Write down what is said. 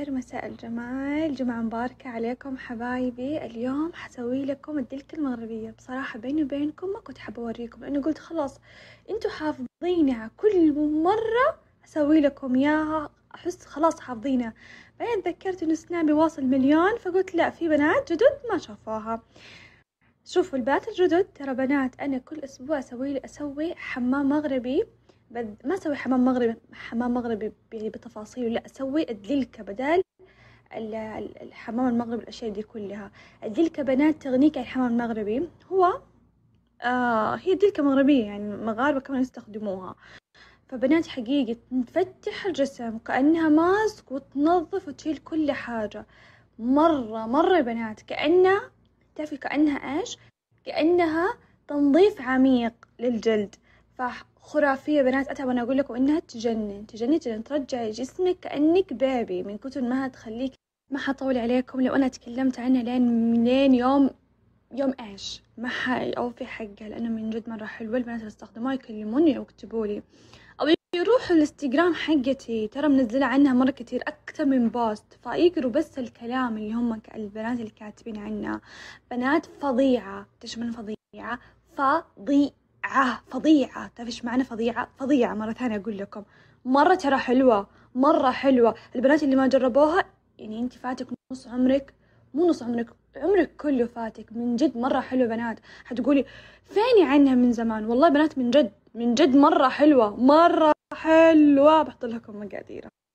الخير مساء الجمال جمعة مباركة عليكم حبايبي اليوم حسوي لكم الدلك المغربية بصراحة بيني وبينكم ما كنت حابة اوريكم لانه قلت خلاص انتوا حافظينها كل مرة اسوي لكم اياها احس خلاص حافظينها بعدين تذكرت انه سنابي واصل مليون فقلت لا في بنات جدد ما شافوها شوفوا البنات الجدد ترى بنات انا كل اسبوع اسوي اسوي حمام مغربي بد... ما اسوي حمام مغربي حمام مغربي يعني بتفاصيله لا اسوي ادلل بدال الحمام المغربي الاشياء دي كلها الدلكة بنات تغنيك عن الحمام المغربي هو آه هي دلكة مغربية يعني مغاربة كمان يستخدموها فبنات حقيقي تفتح الجسم كأنها ماسك وتنظف وتشيل كل حاجة مرة مرة بنات كأنها تعرفي كأنها إيش كأنها تنظيف عميق للجلد فخرافية بنات أتعب وانا أقول لكم إنها تجنن تجنن تجنن ترجعي جسمك كأنك بيبي من كتر ما تخليك ما حطول عليكم لو أنا تكلمت عنها لين لين يوم يوم إيش ما حأوفي حقها لأنه من جد مرة حلوة البنات اللي استخدموها يكلموني أو يكتبوا لي أو يروحوا الانستغرام حقتي ترى منزلة عنها مرة كتير أكثر من بوست فيقروا بس الكلام اللي هم البنات اللي كاتبين عنها بنات فظيعة تشمل فظيعة فظيعة آه، فظيعة فظيعة تعرف معنى فظيعة فظيعة مرة ثانية أقول لكم مرة ترى حلوة مرة حلوة البنات اللي ما جربوها يعني أنت فاتك نص عمرك مو نص عمرك عمرك كله فاتك من جد مرة حلوة بنات حتقولي فيني عنها من زمان والله بنات من جد من جد مرة حلوة مرة حلوة بحط لكم مقاديرها